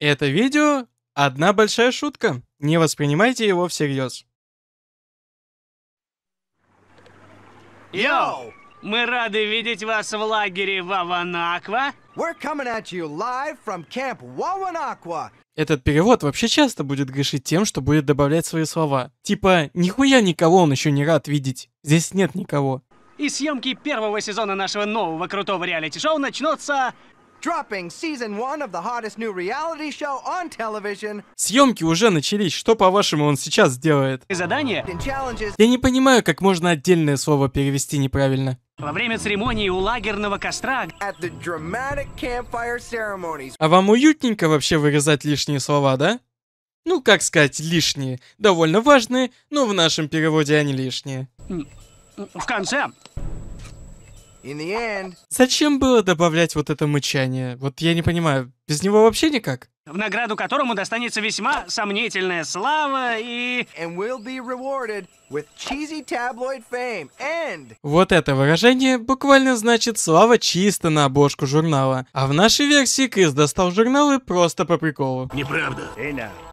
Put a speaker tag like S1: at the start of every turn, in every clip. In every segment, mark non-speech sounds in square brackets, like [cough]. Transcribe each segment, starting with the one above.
S1: Это видео — одна большая шутка. Не воспринимайте его всерьез.
S2: Йоу! Мы рады видеть вас в лагере Ваванаква.
S1: Этот перевод вообще часто будет грешить тем, что будет добавлять свои слова. Типа, нихуя никого он еще не рад видеть. Здесь нет никого.
S2: И съемки первого сезона нашего нового крутого реалити-шоу начнутся dropping season one of the hottest new reality show on television.
S1: Съемки уже начались. Что, по-вашему, он сейчас сделает?
S2: Задание? Я
S1: не понимаю, как можно отдельное слово перевести неправильно.
S2: Во время церемонии у лагерного костра...
S1: А вам уютненько вообще вырезать лишние слова, да? Ну, как сказать, лишние. Довольно важные, но в нашем переводе они лишние.
S2: В конце
S1: Зачем было добавлять вот это мычание? Вот я не понимаю. Без него вообще никак. В
S2: награду которому достанется весьма сомнительная слава и... And...
S1: Вот это выражение буквально значит «слава чисто на обложку журнала». А в нашей версии Крис достал журналы просто по приколу. Неправда.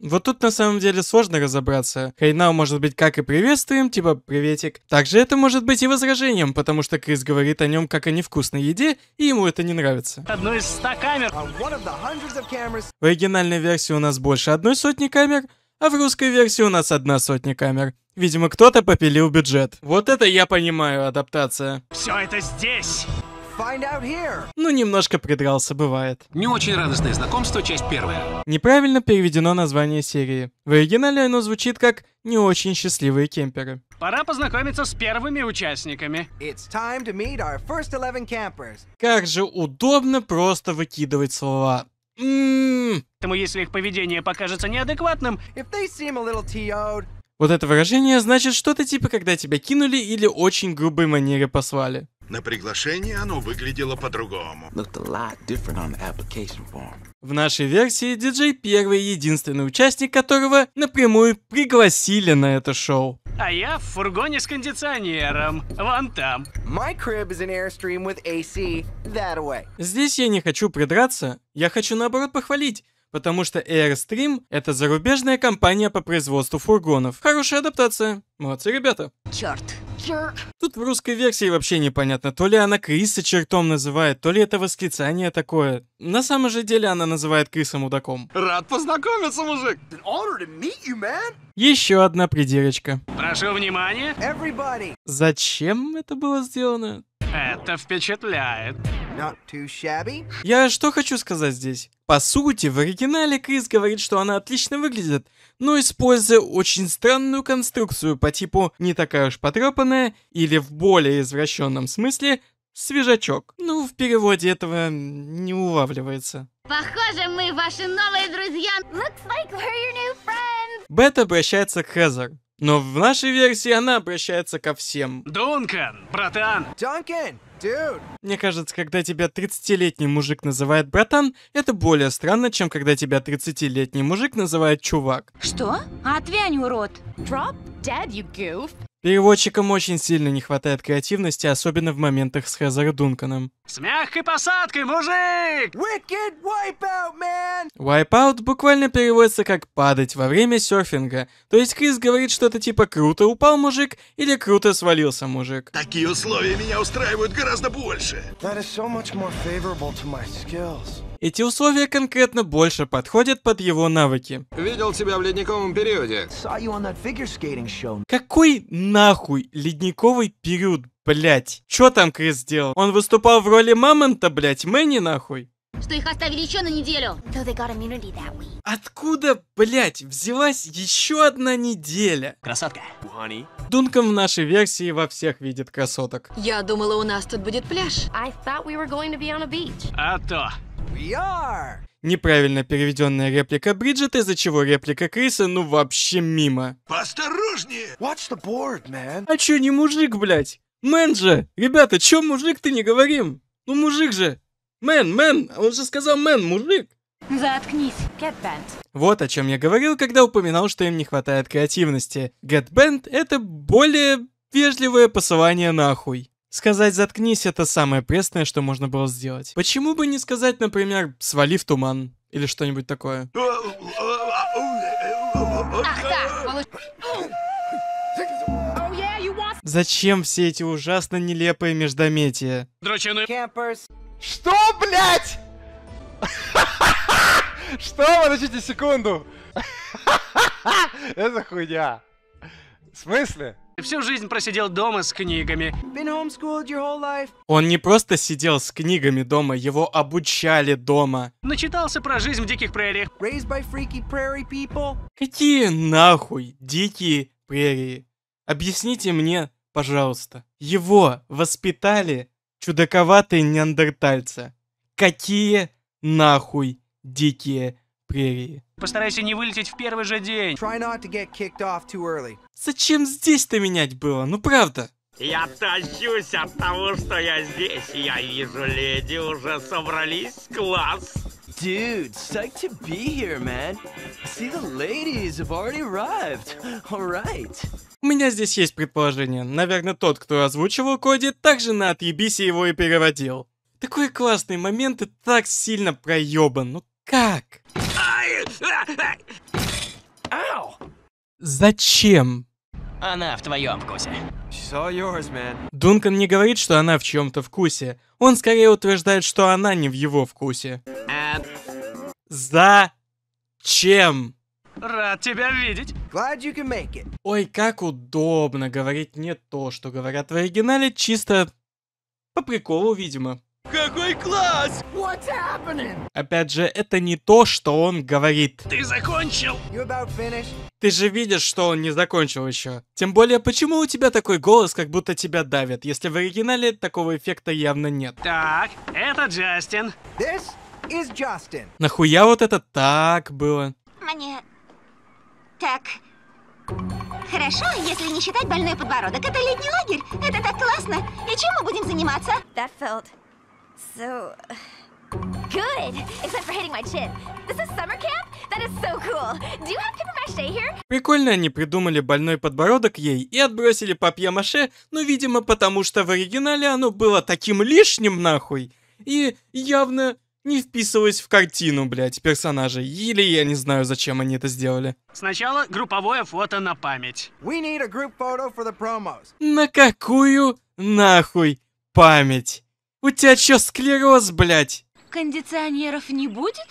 S1: Вот тут на самом деле сложно разобраться. Хейнау может быть как и приветствуем, типа «приветик». Также это может быть и возражением, потому что Крис говорит о нем как о невкусной еде, и ему это не нравится.
S2: Одно из ста камер. Uh,
S1: в оригинальной версии у нас больше одной сотни камер, а в русской версии у нас одна сотня камер. Видимо, кто-то попилил бюджет. Вот это я понимаю, адаптация. Все это здесь!
S2: Find out here.
S1: Ну, немножко придрался, бывает. Не очень радостное знакомство, часть первая. Неправильно переведено название серии. В оригинале оно звучит как «Не очень счастливые кемперы».
S2: Пора познакомиться с первыми участниками. It's time to meet our first
S1: Как же удобно просто выкидывать слова. М-м. Поэтому
S2: если их поведение покажется неадекватным...
S1: Вот это выражение значит что-то типа, когда тебя кинули или очень грубой манере послали.
S2: На приглашении оно выглядело по-другому.
S1: В нашей версии диджей первый и единственный участник которого напрямую пригласили на это шоу.
S2: А я в фургоне с кондиционером. Вон там. My crib is an airstream with AC that way.
S1: Здесь я не хочу придраться, я хочу наоборот похвалить потому что Airstream — это зарубежная компания по производству фургонов. Хорошая адаптация. Молодцы ребята. Черт, Тут в русской версии вообще непонятно, то ли она крыса чертом называет, то ли это восклицание такое. На самом же деле она называет крыса мудаком.
S2: Рад познакомиться, мужик! You,
S1: Еще одна придирочка.
S2: Прошу внимания. Everybody.
S1: Зачем
S2: это было сделано? Это впечатляет.
S1: Я что хочу сказать здесь? По сути, в оригинале Крис говорит, что она отлично выглядит, но используя очень странную конструкцию по типу «не такая уж потрепанная» или в более извращенном смысле «свежачок». Ну, в переводе этого не улавливается.
S2: Похоже, мы ваши новые друзья. Looks like we're your new friends.
S1: Бет обращается к Хезер. Но в нашей версии она обращается ко всем. Дункан, братан! Дункан, Dude. Мне кажется, когда тебя 30-летний мужик называет братан, это более странно, чем когда тебя 30-летний мужик называет чувак.
S2: Что? Отвянь, урод! Drop dead, you goof!
S1: Переводчикам очень сильно не хватает креативности, особенно в моментах с Хезер Дунканом.
S2: С мягкой посадкой, мужик! Wicked wipeout,
S1: man! Wipeout буквально переводится как «падать во время серфинга». То есть Крис говорит что-то типа «круто упал мужик» или «круто свалился мужик». Такие условия
S2: меня устраивают гораздо больше. That is so much more favorable to my skills.
S1: Эти условия конкретно больше подходят под его навыки. Видел тебя в ледниковом периоде. Какой нахуй ледниковый период, блять? Чё там Крис сделал? Он выступал в роли мамонта, блять, Мэнни нахуй?
S2: что их оставили еще на неделю.
S1: Откуда, блять, взялась еще одна неделя? Красотка. Дункан в нашей версии во всех видит красоток.
S2: Я думала, у нас тут будет пляж. а то.
S1: Неправильно переведенная реплика Бриджит, из-за чего реплика Криса ну вообще мимо. Осторожнее! Watch the board, man. А чё не мужик, блядь? Мэн же! Ребята, чё мужик ты не говорим? Ну мужик же! Мэн, мэн, он же сказал мэн, мужик.
S2: Заткнись, Get
S1: Вот о чем я говорил, когда упоминал, что им не хватает креативности. Get это более вежливое посылание нахуй. Сказать «заткнись» — это самое пресное, что можно было сделать. Почему бы не сказать, например, «свали в туман» или что-нибудь такое?
S2: Ах, да, oh,
S1: Зачем все эти ужасно нелепые междометия?
S2: Дрочины. Что, блядь? [laughs] Что? Подождите секунду. [laughs] Это хуйня. В смысле? Всю жизнь просидел дома с книгами.
S1: Он не просто сидел с книгами дома, его обучали дома.
S2: Начитался про жизнь в диких прериях.
S1: Какие нахуй дикие прерии? Объясните мне, пожалуйста. Его воспитали чудаковатые неандертальцы. Какие нахуй дикие прерии.
S2: Постарайся не вылететь в первый же день. Зачем здесь-то
S1: менять было? Ну правда. Я тащусь от того, что я здесь. Я вижу, леди уже собрались класс. Dude, psyched to be here,
S2: man. See, the ladies have already arrived. All right.
S1: У меня здесь есть предположение. Наверное, тот, кто озвучивал Коди, также на отъебись его и переводил. Такой классный момент и так сильно проебан. Ну как? Зачем?
S2: Она в твоем вкусе. Yours,
S1: Дункан не говорит, что она в чем-то вкусе. Он скорее утверждает, что она не в его вкусе. And... Эм. чем?
S2: Рад тебя видеть. Glad you can make it.
S1: Ой, как удобно говорить не то, что говорят в оригинале, чисто по приколу, видимо.
S2: Какой класс! What's happening?
S1: Опять же, это не то, что он говорит.
S2: Ты закончил? You about
S1: Ты же видишь, что он не закончил еще. Тем более, почему у тебя такой голос, как будто тебя давят, если в оригинале такого эффекта явно нет.
S2: Так, это Джастин. This is Justin.
S1: Нахуя вот это так было?
S2: Мне так. Хорошо, если не считать больной подбородок. Это летний лагерь. Это так классно. И чем мы будем заниматься? That felt so good, except for hitting my chin. This is summer camp? That is so cool. Do you have papier-mâché here?
S1: Прикольно они придумали больной подбородок ей и отбросили папье-маше, но, ну, видимо, потому что в оригинале оно было таким лишним нахуй. И явно не вписываясь в картину, блядь, персонажа. Или я не знаю, зачем они это сделали.
S2: Сначала групповое фото на память.
S1: На какую нахуй память? У тебя чё, склероз, блядь?
S2: Кондиционеров не будет?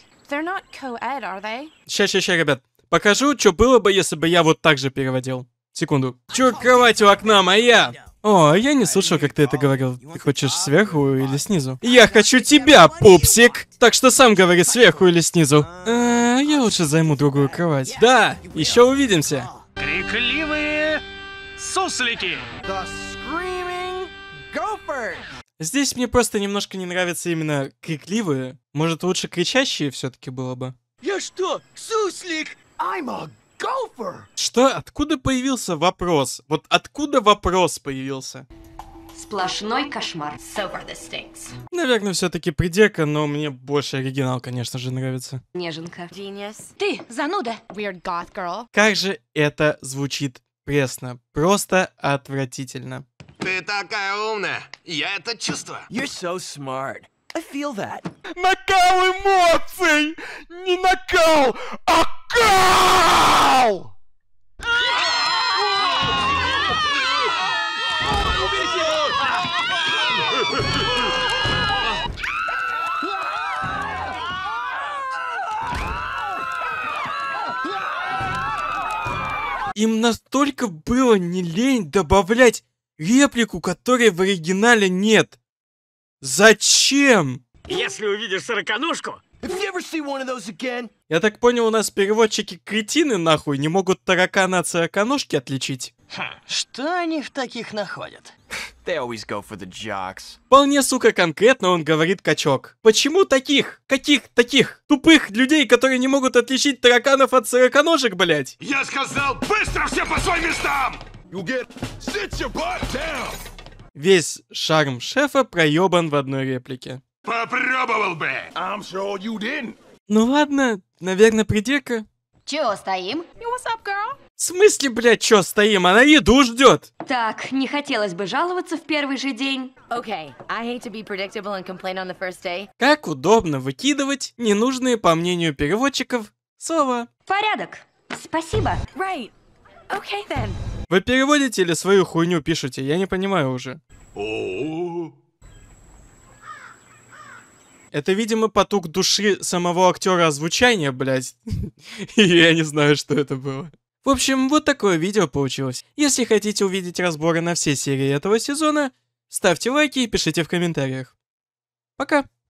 S1: Сейчас, сейчас, ща, ребят. Покажу, что было бы, если бы я вот так же переводил. Секунду. Чё кровать у окна моя? О, я не слышал, как ты это говорил. Ты хочешь сверху или снизу? Я хочу тебя, пупсик! Так что сам говори сверху или снизу. Э, я лучше займу другую кровать. Да, еще увидимся. Крикливые суслики. Здесь мне просто немножко не нравятся именно крикливые. Может, лучше кричащие все-таки было бы?
S2: Я что, суслик? I'm a
S1: что? Откуда появился вопрос? Вот откуда вопрос появился?
S2: Сплошной кошмар. So are the stakes.
S1: Наверное, все-таки придека, но мне больше оригинал, конечно же, нравится.
S2: Неженка. Genius. Ты зануда. Weird goth girl.
S1: Как же это звучит пресно. Просто отвратительно.
S2: Ты такая умная. Я это чувствую. You're so smart. I feel that. Накал
S1: эмоций! Не накал, а Гол! Им настолько было не лень добавлять реплику, которой в оригинале нет. Зачем?
S2: Если увидишь сороконожку,
S1: я так понял, у нас переводчики кретины нахуй не могут таракана от сороконожки отличить.
S2: Ха, что они в таких находят?
S1: They always go for the jocks. Вполне, сука, конкретно он говорит качок. Почему таких? Каких таких? Тупых людей, которые не могут отличить тараканов от сороконожек, блять?
S2: Я сказал, быстро все по своим местам! You get...
S1: Sit your butt down! Весь шарм шефа проебан в одной реплике. Попробовал бы! I'm sure you didn't. Ну ладно, наверное, придирка.
S2: Чего стоим? What's up, girl?
S1: В смысле, блядь, чё стоим? Она еду ждет.
S2: Так, не хотелось бы жаловаться в первый же день. Okay, I hate to be predictable and complain on the first day.
S1: Как удобно выкидывать ненужные, по мнению переводчиков,
S2: слова. Порядок. Спасибо. Right. Okay then.
S1: Вы переводите или свою хуйню пишете? Я не понимаю уже.
S2: О,
S1: это, видимо, потуг души самого актера озвучания, блядь. [laughs] И я не знаю, что это было. В общем, вот такое видео получилось. Если хотите увидеть разборы на все серии этого сезона, ставьте лайки и пишите в комментариях. Пока!